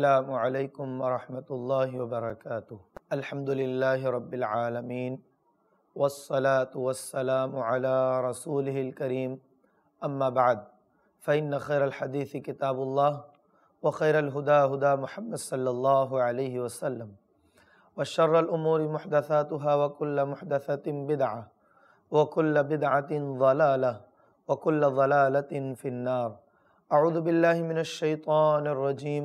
السلام عليكم ورحمة الله وبركاته الحمد لله رب العالمين والصلاة والسلام على رسوله الكريم أما بعد فإن خير الحديث كتاب الله وخير الهدى هدى محمد صلى الله عليه وسلم وشر الأمور محدثاتها وكل محدثة بدعة وكل بدعة ضلالة وكل ضلالة في النار أعوذ بالله من الشيطان الرجيم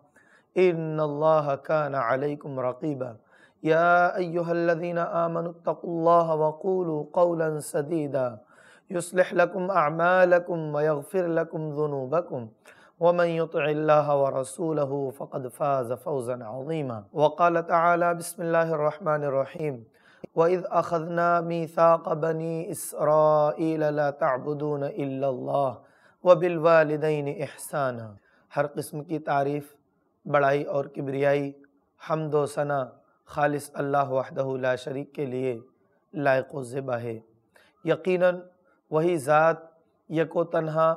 إن الله كان عليكم رقيبا يا أيها الذين آمنوا اتقوا الله وقولوا قولا سديدا يصلح لكم أعمالكم ويغفر لكم ذنوبكم ومن يطع الله ورسوله فقد فاز فوزا عظيما وقال تعالى بسم الله الرحمن الرحيم وإذ أخذنا ميثاق بني إسرائيل لا تعبدون إلا الله وبالوالدين إحسانا هر قسم کی تعریف बड़ाई और किबरियाई हमदोसना सना खालिस अल्लाह ला शरीक के लिए लायक ज़िबा है यकीनन वही ज़ात यको तनहा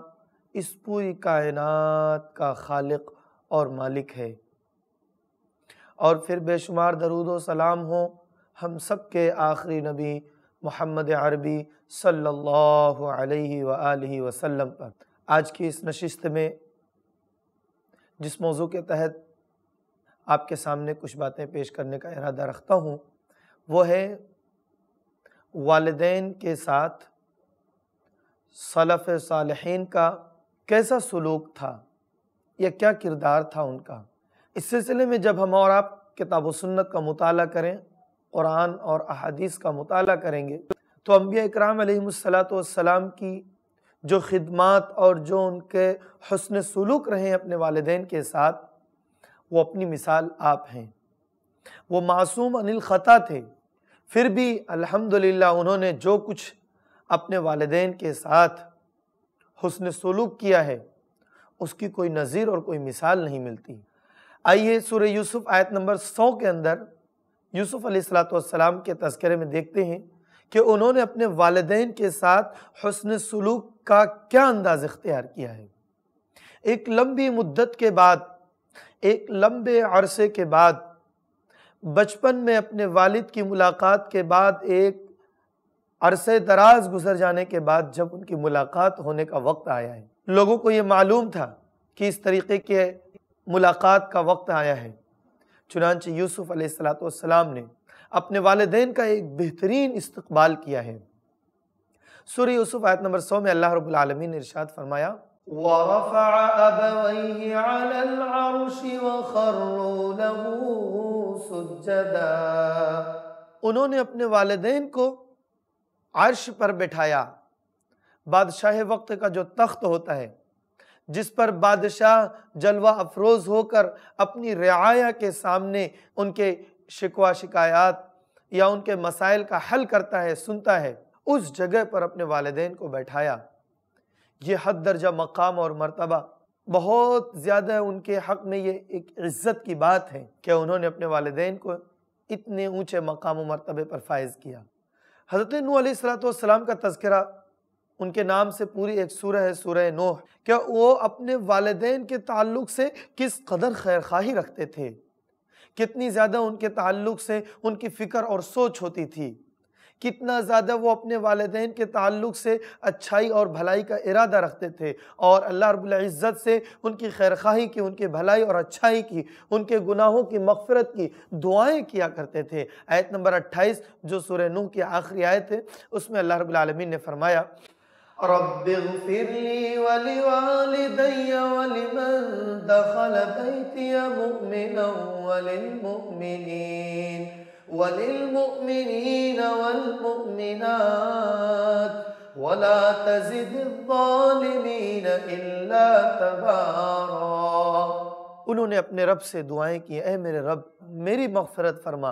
इस पूरी कायनात का खालिक और मालिक है और फिर बेशुमार दरुद सलाम हो हम सब के आखिरी नबी मोहम्मद अरबी सल्लल्लाहु अलैहि वसल्लम पर आज की इस नशिस्त में जिस मौजू के तहत आपके सामने कुछ बातें पेश करने का इरादा रखता हूँ वो है वालदेन के साथ सलफ़ सालहीन का कैसा सलूक था या क्या किरदार था उनका इस सिलसिले में जब हम और आप किताब सुन्नत का मताल करें कुरान और अहादीस का मताल करेंगे तो अम्बिया इकराम सलाम की जो खिदमत और जो उनके हसन सलूक रहे अपने वालदेन के साथ वो अपनी मिसाल आप हैं वो मासूम अनिल ख़ता थे फिर भी अल्हम्दुलिल्लाह उन्होंने जो कुछ अपने वालदेन के साथ हसन सलूक किया है उसकी कोई नज़ीर और कोई मिसाल नहीं मिलती आइए सुर यूसुफ आयत नंबर सौ के अंदर यूसुफ़ सलाम के तस्करे में देखते हैं कि उन्होंने अपने वालदेन के साथ हसन सलूक का क्या अंदाज इख्तियार किया है एक लंबी मुद्दत के बाद एक लंबे अरसे के बाद बचपन में अपने वालिद की मुलाकात के बाद एक अरसे दराज गुजर जाने के बाद जब उनकी मुलाकात होने का वक्त आया है लोगों को ये मालूम था कि इस तरीके के मुलाकात का वक्त आया है चुनानच यूसुफ़ सलाम ने अपने वालदेन का एक बेहतरीन इस्तकबाल किया है सूर्य यूसुफ आयत नंबर सौ में अल्लाह रबालमीन ने इरशाद फरमाया उन्होंने अपने वालदेन को अर्श पर बैठाया बादशाह वक्त का जो तख्त होता है जिस पर बादशाह जलवा अफरोज होकर अपनी रियाया के सामने उनके शिकवा शिकायत या उनके मसाइल का हल करता है सुनता है उस जगह पर अपने वालदेन को बैठाया ये हद दर्जा मकाम और मरतबा बहुत ज़्यादा उनके हक़ में ये एक इज़्ज़त की बात है कि उन्होंने अपने वालदेन को इतने ऊँचे मकाम और मरतबे पर फायज़ किया हज़रत नू सलाम का तस्करा उनके नाम से पूरी एक सूरह है सूरह नोह क्या वो अपने वालदेन के ताल्लुक से किस कदर खैर खाही रखते थे कितनी ज़्यादा उनके ताल्लुक से उनकी फ़िक्र और सोच होती थी कितना ज़्यादा वो अपने वालदेन के ताल्लुक से अच्छाई और भलाई का इरादा रखते थे और अल्लाह इज़्ज़त से उनकी खैरखाही की उनकी भलाई और अच्छाई की उनके गुनाहों की मगफरत की दुआएं किया करते थे आयत नंबर अट्ठाईस जो सुर नूह की आखिरी आयत है उसमें अल्लाह रबालमीन ने फरमाया رب اغفر لي ولوالدي ولمن دخل بيتي مؤمنا وللمؤمنين وللمؤمنين والمؤمنات ولا تزد الظالمين إلا تبارا उन्होंने अपने रब से दुआएं की अः मेरे रब मेरी मगफरत फरमा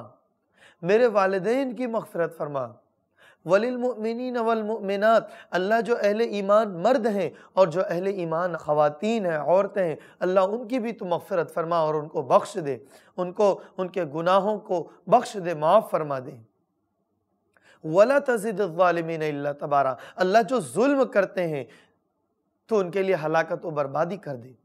मेरे वालदेन की मगफरत फरमा वलिलमिन वलमिनत अल्लाह जो अहल ईमान मर्द हैं और जो अहल ईमान ख़वातीन हैं औरतें हैं अल्लाह उनकी भी तो मफ़रत फरमा और उनको बख्श दे उनको उनके गुनाहों को बख्श दे माफ़ फरमा दे वला तजिदालमिन तबारा अल्लाह जो म करते हैं तो उनके लिए हलाकत व बर्बादी कर दे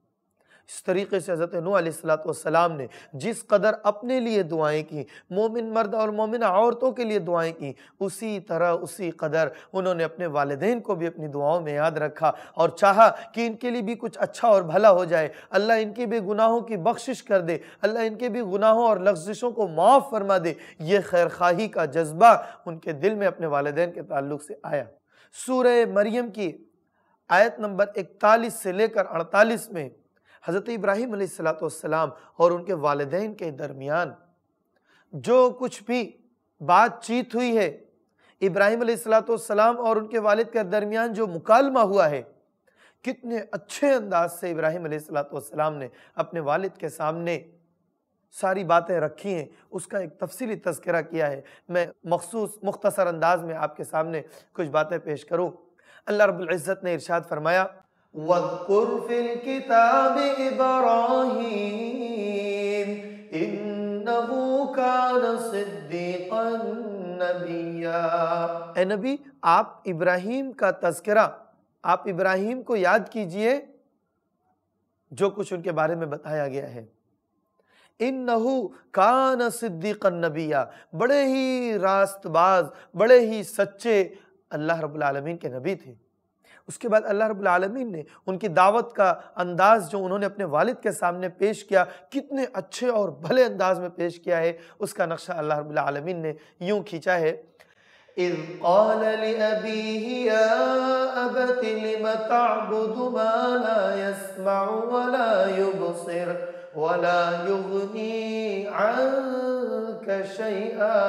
इस तरीके से हज़रत नूसलाम ने जिस कदर अपने लिए दुआएं की मोमिन मर्द और मोमिन औरतों के लिए दुआएं की उसी तरह उसी कदर उन्होंने अपने वालदेन को भी अपनी दुआओं में याद रखा और चाहा कि इनके लिए भी कुछ अच्छा और भला हो जाए अल्लाह इनके भी गुनाहों की बख्शिश कर दे अल्लाह इनके भी गुनाहों और लफ्जिशों को माफ़ फरमा दे ये खैर खाही का जज्बा उनके दिल में अपने वालदेन के ताल्लुक से आया सूर्य मरियम की आयत नंबर इकतालीस से लेकर अड़तालीस में हज़रत इब्राहिम सलाम और उनके वालदेन के दरमियान जो कुछ भी बातचीत हुई है इब्राहिम सलाम और उनके वालिद के दरमियान जो मुकालमा हुआ है कितने अच्छे अंदाज से इब्राहिम सलाम ने अपने वालिद के सामने सारी बातें रखी हैं उसका एक तफसली तस्करा किया है मैं मखसूस मुख्तसर अंदाज में आपके सामने कुछ बातें पेश करूँ अल्लाह रब्ज़त ने इरशाद फरमाया वक्र फिल किताब इब्राहिम इन्नहु कान सिद्दीकन नबिया ए नबी आप इब्राहिम का तस्करा आप इब्राहिम को याद कीजिए जो कुछ उनके बारे में बताया गया है इन नहू कान सिद्दीकन नबिया बड़े ही रास्तबाज बड़े ही सच्चे अल्लाह रब्बुल रबालमीन के नबी थे उसके बाद अल्लाह रबालमीन ने उनकी दावत का अंदाज़ जो उन्होंने अपने वालिद के सामने पेश किया कितने अच्छे और भले अंदाज में पेश किया है उसका नक्शा अल्लाह रबालमीन ने यूँ खींचा है إذ قال لأبيه يا أبت لم تعبد ما لا يسمع ولا يبصر ولا يغني عنك شيئا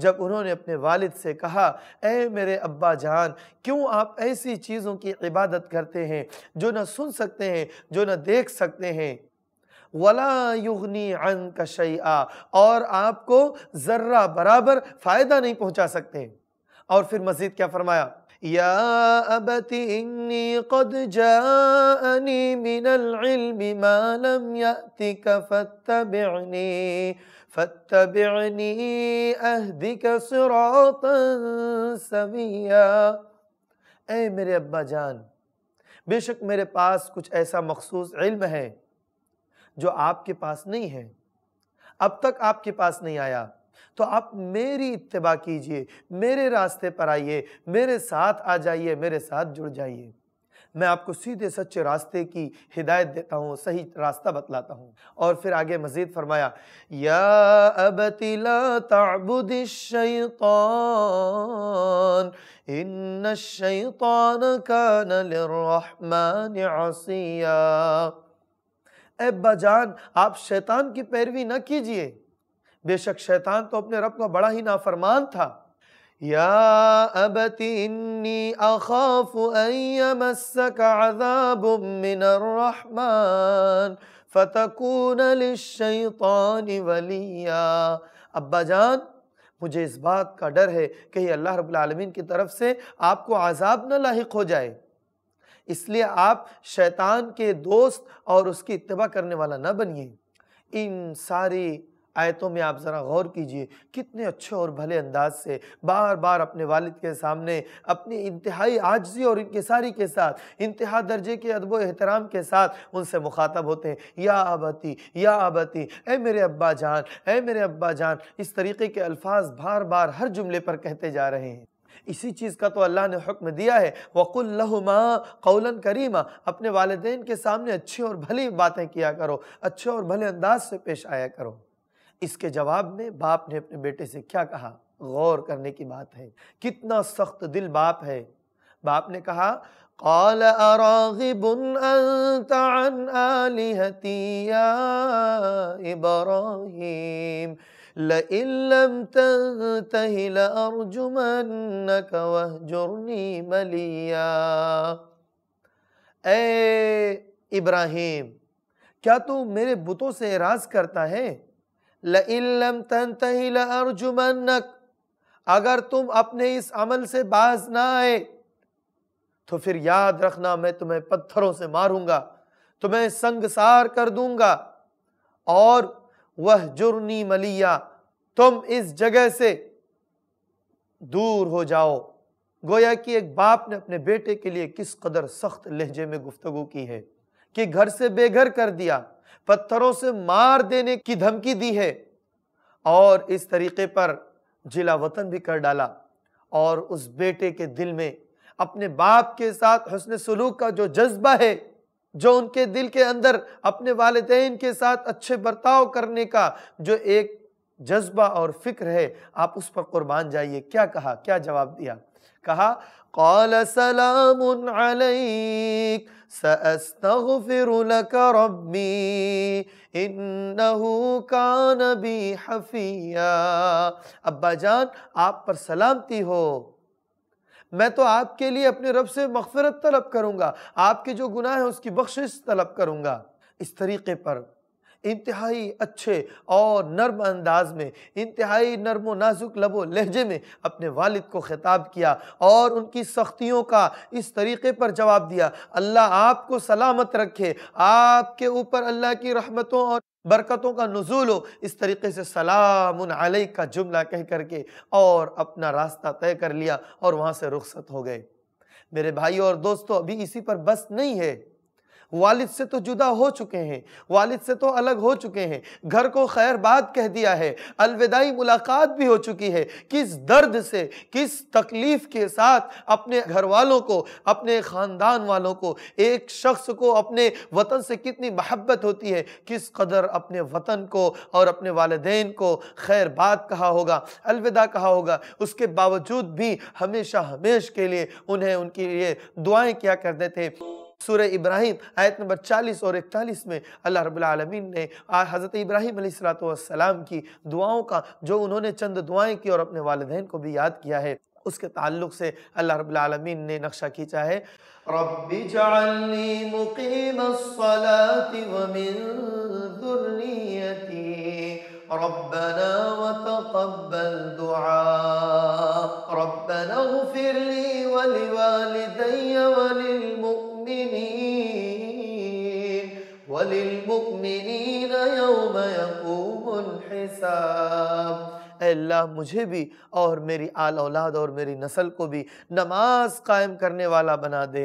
जब उन्होंने अपने वालिद से कहा ए मेरे अब्बा जान क्यों आप ऐसी चीज़ों की इबादत करते हैं जो ना सुन सकते हैं जो ना देख सकते हैं वला युगनी अन कशा और आपको ज़र्रा बराबर फ़ायदा नहीं पहुंचा सकते और फिर मज़ीद क्या फरमाया या अबति इन्नी कद जानी मिनल इल्मी मालम यातिक फत्तबि'नी फत्तबि'नी अहदिक सिरातन सविया ए मेरे अब्बा जान बेशक मेरे पास कुछ ऐसा मखसूस इल्म है जो आपके पास नहीं है अब तक आपके पास नहीं आया तो आप मेरी इतबा कीजिए मेरे रास्ते पर आइए मेरे साथ आ जाइए मेरे साथ जुड़ जाइए मैं आपको सीधे सच्चे रास्ते की हिदायत देता हूँ सही रास्ता बतलाता हूँ और फिर आगे मजीद फरमाया या अब ताबुदिशैतान इन्न जान आप शैतान की पैरवी न कीजिए बेशक शैतान तो अपने रब का बड़ा ही नाफरमान था या अबती वलिया अब्बा जान मुझे इस बात का डर है ये अल्लाह रबालमीन की तरफ से आपको आज़ाब न लाक हो जाए इसलिए आप शैतान के दोस्त और उसकी इतबा करने वाला ना बनिए इन सारी आयतों में आप ज़रा गौर कीजिए कितने अच्छे और भले अंदाज से बार बार अपने वालिद के सामने अपनी इंतहाई आजजी और इंकसारी के साथ इंतहा दर्जे के अदब एहतराम के साथ उनसे मुखातब होते हैं या आबती या आबती ए मेरे अब्बा जान ए मेरे अब्बा जान इस तरीके के अल्फाज बार बार हर जुमले पर कहते जा रहे हैं इसी चीज़ का तो अल्लाह ने हुक्म दिया है वक़ुल्लहुमा कौलन करीमा अपने वालदेन के सामने अच्छी और भली बातें किया करो अच्छे और भले अंदाज से पेश आया करो इसके जवाब में बाप ने अपने बेटे से क्या कहा गौर करने की बात है कितना सख्त दिल बाप है बाप ने कहा قال أراغب أنت عن آلهتي يا إبراهيم لئن لم تنته لأرجمنك واهجرني مليا ए इब्राहिम क्या तू मेरे बुतों से राज करता है लम तही लर्जुमनक अगर तुम अपने इस अमल से बाज ना आए तो फिर याद रखना मैं तुम्हें पत्थरों से मारूंगा तुम्हें संगसार कर दूंगा और वह जुर्नी मलिया तुम इस जगह से दूर हो जाओ गोया कि एक बाप ने अपने बेटे के लिए किस कदर सख्त लहजे में गुफ्तगु की है कि घर से बेघर कर दिया पत्थरों से मार देने की धमकी दी है और इस तरीके पर जिला वतन भी कर डाला और उस बेटे के दिल में अपने बाप के साथ हसन सलूक का जो जज्बा है जो उनके दिल के अंदर अपने वालदेन के साथ अच्छे बर्ताव करने का जो एक जज्बा और फिक्र है आप उस पर कुर्बान जाइए क्या कहा क्या जवाब दिया कहा कौल अब्बा जान आप पर सलामती हो मैं तो आपके लिए अपने रब से मगफरत तलब करूंगा आपके जो गुनाह है उसकी बख्शिश तलब करूंगा इस तरीके पर इंतहाई अच्छे और नर्म अंदाज में इंतहाई नर्म व नाजुक लबो लहजे में अपने वालिद को ख़िताब किया और उनकी सख्तियों का इस तरीक़े पर जवाब दिया अल्लाह आपको सलामत रखे आपके ऊपर अल्लाह की रहमतों और बरकतों का नजूल हो इस तरीके से सलाम अलई का जुमला कह करके और अपना रास्ता तय कर लिया और वहाँ से रुखसत हो गए मेरे भाई और दोस्तों अभी इसी पर बस नहीं है वालिद से तो जुदा हो चुके हैं वालिद से तो अलग हो चुके हैं घर को खैर बात कह दिया है अलविदाई मुलाकात भी हो चुकी है किस दर्द से किस तकलीफ़ के साथ अपने घर वालों को अपने ख़ानदान वालों को एक शख्स को अपने वतन से कितनी महब्बत होती है किस कदर अपने वतन को और अपने वालदेन को खैर बात कहा होगा अलविदा कहा होगा उसके बावजूद भी हमेशा हमेश के लिए उन्हें उनके लिए दुआएं किया देते थे सूर इब्राहिम आयत नंबर चालीस और इकतालीस में अल्लाह रबालमीन ने हज़रत इब्राहिम सलाम की दुआओं का जो उन्होंने चंद दुआएं की और अपने वालदेन को भी याद किया है उसके ताल्लुक से अल्लाह रबालमीन ने नक्शा खींचा है ربنا وتقبل دعاء ربنا اغفر لي ولوالدي وللمؤمنين المؤمنين وللمؤمنين يوم يقوم الحساب अल्लाह मुझे भी और मेरी आल औलाद और मेरी नस्ल को भी नमाज कायम करने वाला बना दे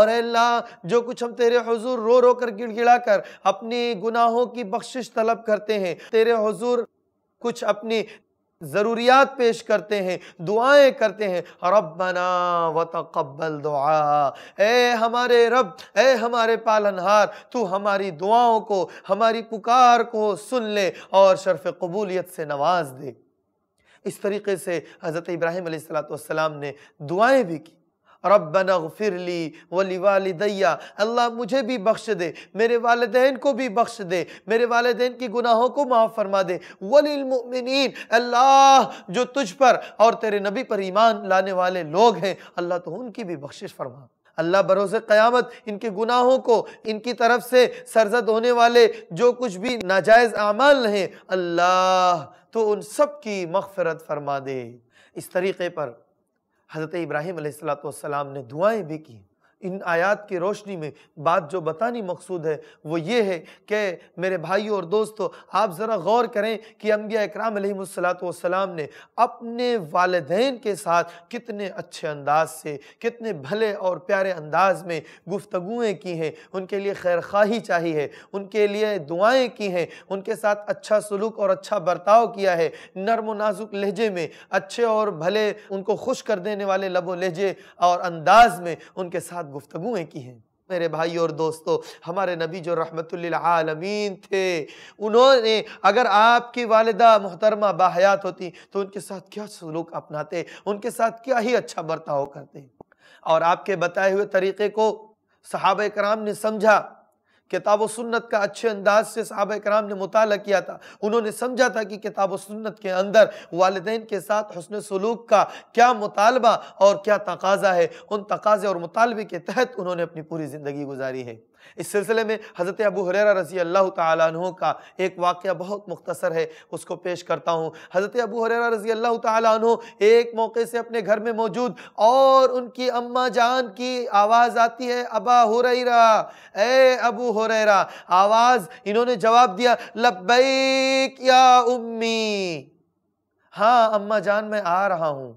और अल्लाह जो कुछ हम तेरे हुजूर रो रो कर गिड़गिड़ा कर अपने गुनाहों की बख्शिश तलब करते हैं तेरे हुजूर कुछ अपनी ज़रूरियात पेश करते हैं दुआएं करते हैं रबना व तकबल दुआ ए हमारे रब ए हमारे पालनहार तू हमारी दुआओं को हमारी पुकार को सुन ले और शर्फ कबूलियत से नवाज दे इस तरीके से हज़रत इब्राहिम सलाम ने दुआएं भी की रबना वली वालदैया अल्लाह मुझे भी बख्श दे मेरे वालदेन को भी बख्श दे मेरे वालदेन की गुनाहों को माफ़ फरमा दे वलिलमिन अल्लाह जो तुझ पर और तेरे नबी पर ईमान लाने वाले लोग हैं अल्लाह तो उनकी भी बख्शिश फरमा अल्लाह बरोज़ क़यामत इनके गुनाहों को इनकी तरफ से सरजद होने वाले जो कुछ भी नाजायज़ अमाल हैं अल्लाह तो उन सब की मगफरत फरमा दे इस तरीके पर हज़रत इब्राहिम सलाम ने दुआएं भी की इन आयात की रोशनी में बात जो बतानी मकसूद है वो ये है कि मेरे भाइयों और दोस्तों आप ज़रा गौर करें कि अम्बिया इकराम ने अपने वालदेन के साथ कितने अच्छे अंदाज से कितने भले और प्यारे अंदाज में गुफ्तगुएँ की हैं उनके लिए खैर खाही चाहिए है उनके लिए दुआएँ की हैं उनके साथ अच्छा सलूक और अच्छा बर्ताव किया है नरम नाजुक लहजे में अच्छे और भले उनको खुश कर देने वाले लबो लहजे और अंदाज में उनके साथ साथ गुफ्तगुएँ की हैं मेरे भाई और दोस्तों हमारे नबी जो रहमतमीन थे उन्होंने अगर आपकी वालदा मोहतरमा बाहयात होती तो उनके साथ क्या सलूक अपनाते उनके साथ क्या ही अच्छा बर्ताव करते और आपके बताए हुए तरीक़े को सहाब कराम ने समझा किताब सुन्नत का अच्छे अंदाज से साहब कराम ने मुताल किया था उन्होंने समझा था कि किताब सुन्नत के अंदर वालदे के साथ हसन सलूक का क्या मुतालबा और क्या तकाजा है उन तकाजे और मुतालबे के तहत उन्होंने अपनी पूरी ज़िंदगी गुजारी है इस सिलसिले में हज़रत अबू हुर रजी अल्लाह तु का एक वाक़ बहुत मुख्तसर है उसको पेश करता हूँ हज़रत अबू हुर रजी अल्लाह तु एक मौके से अपने घर में मौजूद और उनकी अम्मा जान की आवाज़ आती है अबा हुर ए अबू हुर आवाज़ इन्होंने जवाब दिया लबैक या उम्मी हाँ अम्मा जान मैं आ रहा हूँ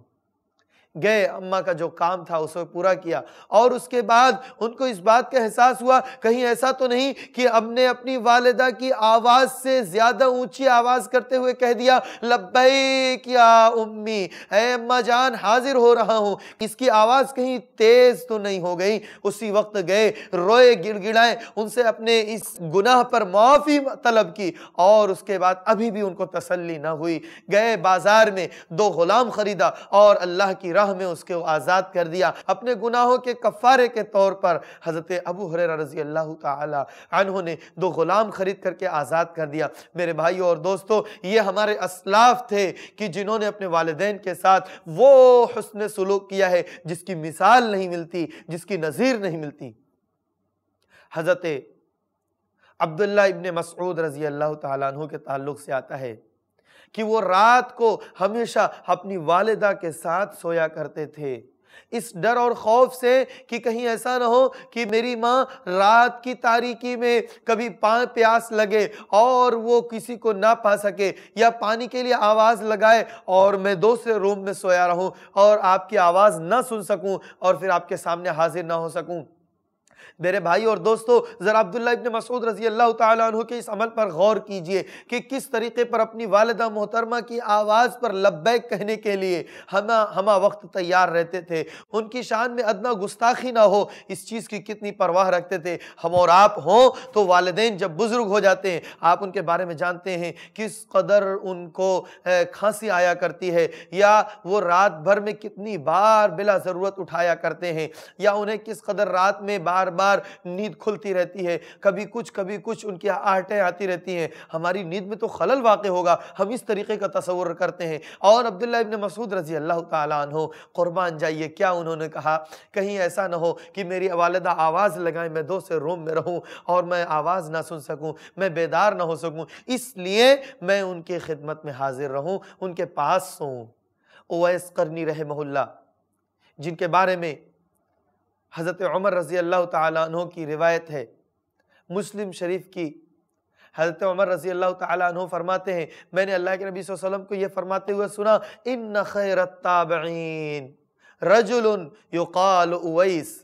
गए अम्मा का जो काम था उसे पूरा किया और उसके बाद उनको इस बात का एहसास हुआ कहीं ऐसा तो नहीं कि ने अपनी वालदा की आवाज़ से ज़्यादा ऊंची आवाज़ करते हुए कह दिया लब्बे क्या उम्मी है अम्मा जान हाजिर हो रहा हूँ इसकी आवाज़ कहीं तेज़ तो नहीं हो गई उसी वक्त गए रोए गिड़गिड़ाए उनसे अपने इस गुनाह पर माफ़ी तलब की और उसके बाद अभी भी उनको तसली ना हुई गए बाज़ार में दो ग़ुलाम ख़रीदा और अल्लाह की राह में उसके आज़ाद कर दिया अपने गुनाहों के कफ़ारे के तौर पर हज़रत अबू हुररा रजी अल्लाह तहों ने दो ग़ुलाम ख़रीद करके आज़ाद कर दिया मेरे भाई और दोस्तों ये हमारे असलाफ थे कि जिन्होंने अपने वालदेन के साथ वो हसन सलूक किया है जिसकी मिसाल नहीं मिलती जिसकी नज़ीर नहीं मिलती हज़रत अब्दुल्ला इबन मसूद रज़ी अल्लाह तु के ताल्लुक से आता है कि वो रात को हमेशा अपनी वालदा के साथ सोया करते थे इस डर और खौफ से कि कहीं ऐसा ना हो कि मेरी माँ रात की तारीकी में कभी पा प्यास लगे और वो किसी को ना पा सके या पानी के लिए आवाज़ लगाए और मैं दूसरे रूम में सोया रहूं और आपकी आवाज़ ना सुन सकूं और फिर आपके सामने हाजिर ना हो सकूं मेरे भाई और दोस्तों ज़रा अब्दुल्ला इबन मसूद रजी अल्लाह तु के इस अमल पर गौर कीजिए कि किस तरीके पर अपनी वालदा मोहतरमा की आवाज़ पर लब्बैक कहने के लिए हमा हम वक्त तैयार रहते थे उनकी शान में अदना गुस्ताखी ना हो इस चीज़ की कितनी परवाह रखते थे हम और आप हों तो वालदे जब बुज़ुर्ग हो जाते हैं आप उनके बारे में जानते हैं किस कदर उनको खांसी आया करती है या वो रात भर में कितनी बार बिला ज़रूरत उठाया करते हैं या उन्हें किस कदर रात में बार बार नींद खुलती रहती है कभी कुछ कभी कुछ उनकी आहटें आती रहती हैं हमारी नींद में तो खलल वाक़ होगा हम इस तरीके का तस्वर करते हैं और अब्दुल्ला इबन मसूद रजी अल्लाह तहो क़ुरबान जाइए क्या उन्होंने कहा कहीं ऐसा ना हो कि मेरी वालदा आवाज़ लगाए मैं दो से रूम में रहूँ और मैं आवाज़ ना सुन सकूँ मैं बेदार ना हो सकूँ इसलिए मैं उनकी खिदमत में हाजिर रहूँ उनके पास सोऊँ ओ एस करनी रहे मोहल्ला जिनके बारे में हज़रत उमर रज़ी अल्लाह तु की रिवायत है मुस्लिम शरीफ की हज़रत उमर रज़ी अल्लाह तु फरमाते हैं मैंने अल्लाह के नबी वसल्लम को यह फरमाते हुए सुना इन खैरताबीन रजुल युकाल उवैस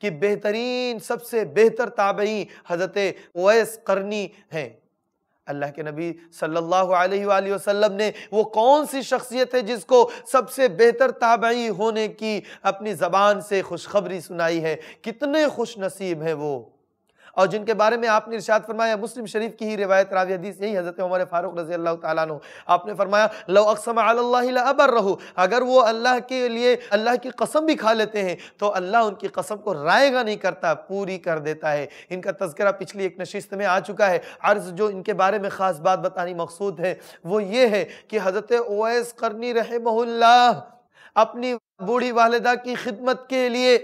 कि बेहतरीन सबसे बेहतर ताबई हज़रत उवैस करनी हैं अल्लाह के नबी सल्लल्लाहु अलैहि वसल्लम ने वो कौन सी शख्सियत है जिसको सबसे बेहतर ताबई होने की अपनी ज़बान से खुशखबरी सुनाई है कितने खुश नसीब हैं वो और जिनके बारे में आपने इर्शाद फरमाया मुस्लिम शरीफ की ही रिवायत रावी हदीस यही हज़रत उमर फारूक रजी अल्लाह तु आपने फरमाया लो अक्सम अबर रहो अगर वो अल्लाह के लिए अल्लाह की कसम भी खा लेते हैं तो अल्लाह उनकी कसम को रायगा नहीं करता पूरी कर देता है इनका तस्करा पिछली एक नशिस्त में आ चुका है अर्ज जो इनके बारे में ख़ास बात बतानी मकसूद है वो ये है कि हज़रत ओएस करनी रहे अपनी बूढ़ी वालदा की खिदमत के लिए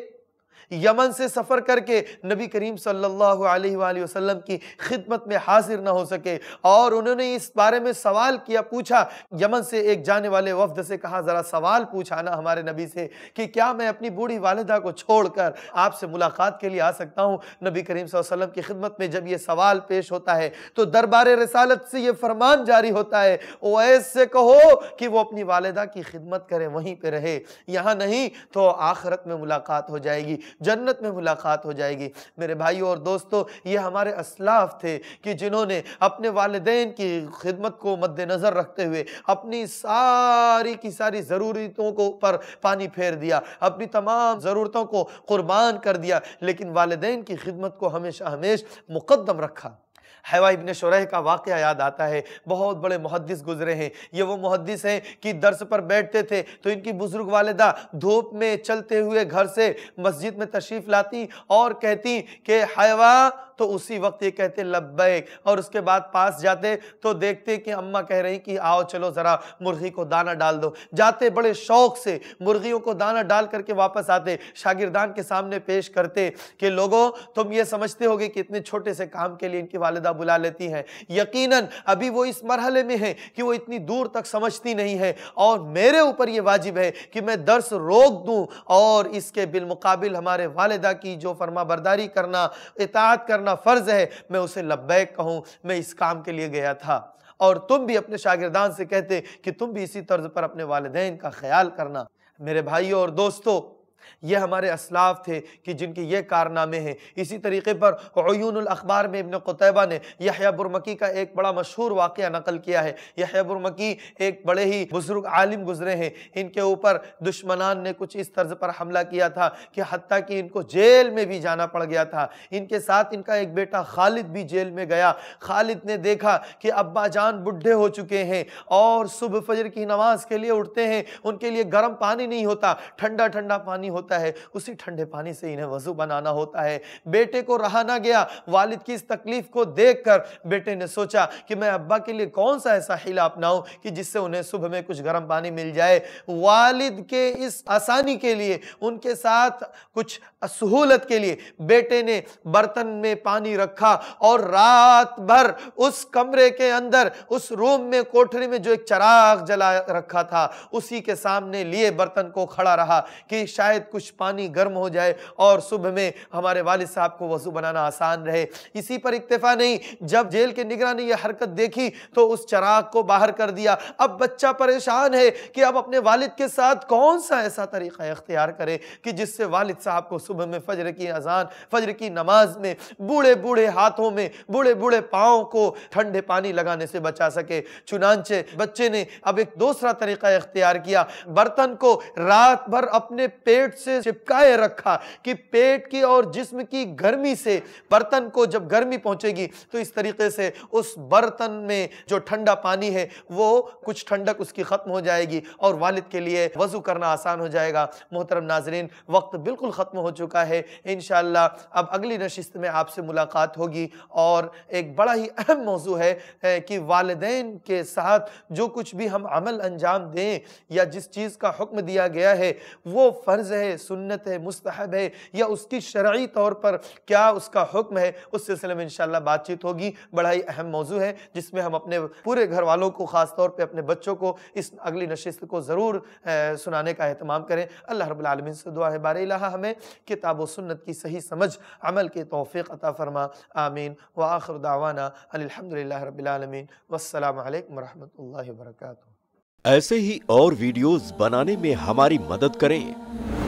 यमन से सफ़र करके नबी करीम सल्लल्लाहु अलैहि वसल्लम की खिदमत में हाजिर ना हो सके और उन्होंने इस बारे में सवाल किया पूछा यमन से एक जाने वाले वफद से कहा ज़रा सवाल पूछाना हमारे नबी से कि क्या मैं अपनी बूढ़ी वालदा को छोड़कर आपसे मुलाकात के लिए आ सकता हूँ नबी करीम वसल्लम की खिदमत में जब ये सवाल पेश होता है तो दरबार रसालत से ये फरमान जारी होता है ओ ऐसे कहो कि वो अपनी वालदा की खिदमत करें वहीं पर रहे यहाँ नहीं तो आखरत में मुलाकात हो जाएगी जन्नत में मुलाकात हो जाएगी मेरे भाइयों और दोस्तों ये हमारे असलाफ थे कि जिन्होंने अपने वालदेन की खिदमत को मद्देनज़र रखते हुए अपनी सारी की सारी ज़रूरतों को पर पानी फेर दिया अपनी तमाम ज़रूरतों को कुर्बान कर दिया लेकिन वालदे की खिदमत को हमेशा हमेश मुकदम रखा हैवा इबन शुरह का वाक़ याद आता है बहुत बड़े मुहदस गुजरे हैं ये वो मुहदस हैं कि दर्स पर बैठते थे तो इनकी बुज़ुर्ग वालदा धूप में चलते हुए घर से मस्जिद में तशरीफ़ लाती और कहती कि हैवा तो उसी वक्त ये कहते लब्बैक और उसके बाद पास जाते तो देखते कि अम्मा कह रही कि आओ चलो ज़रा मुर्गी को दाना डाल दो जाते बड़े शौक़ से मुर्गियों को दाना डाल करके वापस आते शागिरदान के सामने पेश करते कि लोगों तुम ये समझते होगे कि इतने छोटे से काम के लिए इनकी वालदा बुला लेती हैं यकीनन अभी वो इस मरहले में है कि वो इतनी दूर तक समझती नहीं है और मेरे ऊपर ये वाजिब है कि मैं दर्स रोक दूँ और इसके बिलमुकाबिल हमारे वालदा की जो फर्मा बरदारी करना इतात करना फ़र्ज़ है मैं उसे लब्बैक कहूँ मैं इस काम के लिए गया था और तुम भी अपने शागिरदान से कहते कि तुम भी इसी तर्ज पर अपने वालदेन का ख्याल करना मेरे भाइयों और दोस्तों ये हमारे असलाफ थे कि जिनके ये कारनामे हैं इसी तरीके पर अयून अखबार में इबन कुतैबा ने यहबुरमकी का एक बड़ा मशहूर वाक़ नकल किया है यहबुरमकी एक बड़े ही बुज़ुर्ग आलिम गुजरे हैं इनके ऊपर दुश्मनान ने कुछ इस तर्ज पर हमला किया था कि हती कि इनको जेल में भी जाना पड़ गया था इनके साथ इनका एक बेटा खालिद भी जेल में गया खालिद ने देखा कि अब्बा जान बुढ़े हो चुके हैं और सुबह फजर की नमाज के लिए उठते हैं उनके लिए गर्म पानी नहीं होता ठंडा ठंडा पानी होता है उसी ठंडे पानी से इन्हें वजू बनाना होता है बेटे को रहा ना गया वालिद की इस तकलीफ को देख कर बेटे ने सोचा कि मैं अब्बा के लिए कौन सा ऐसा हिला अपनाऊं कि जिससे उन्हें सुबह में कुछ गर्म पानी मिल जाए वालिद के इस आसानी के लिए उनके साथ कुछ सहूलत के लिए बेटे ने बर्तन में पानी रखा और रात भर उस कमरे के अंदर उस रूम में कोठरी में जो एक चराग जला रखा था उसी के सामने लिए बर्तन को खड़ा रहा कि शायद शायद कुछ पानी गर्म हो जाए और सुबह में हमारे वालिद साहब को वजू बनाना आसान रहे इसी पर इक्तफा नहीं जब जेल के निगरान ने यह हरकत देखी तो उस चराग को बाहर कर दिया अब बच्चा परेशान है कि अब अपने वालिद के साथ कौन सा ऐसा तरीक़ा इख्तियार करे कि जिससे वालिद साहब को सुबह में फजर की अजान फजर की नमाज में बूढ़े बूढ़े हाथों में बूढ़े बूढ़े पाँव को ठंडे पानी लगाने से बचा सके चुनाचे बच्चे ने अब एक दूसरा तरीका इख्तियार किया बर्तन को रात भर अपने पेट पेट से चिपकाए रखा कि पेट की और जिस्म की गर्मी से बर्तन को जब गर्मी पहुंचेगी तो इस तरीके से उस बर्तन में जो ठंडा पानी है वो कुछ ठंडक उसकी ख़त्म हो जाएगी और वालिद के लिए वजू करना आसान हो जाएगा मोहतरम नाजरीन वक्त बिल्कुल ख़त्म हो चुका है इन अब अगली नशस्त में आपसे मुलाकात होगी और एक बड़ा ही अहम मौजू है कि वालदेन के साथ जो कुछ भी हम अमल अंजाम दें या जिस चीज़ का हुक्म दिया गया है वो फ़र्ज़ है सुन्नत है मुस्तहब है या उसकी शरा तौर पर क्या उसका हुक्म है उस सिलसिले में इंशाल्लाह बातचीत होगी बड़ा ही अहम मौजू है जिसमें हम अपने पूरे घर वालों को ख़ास तौर पर अपने बच्चों को इस अगली नशस्त को ज़रूर सुनाने का अहतमाम करें अल्लाह रबालमीन से दुआ है बार हमें किताब व सुन्नत की सही समझ अमल के तोफ़ी अता फरमा आमीन व आखिर दावाना अलहमदिल्ला रबालमीन वसलम वरहमल वर्क ऐसे ही और वीडियोस बनाने में हमारी मदद करें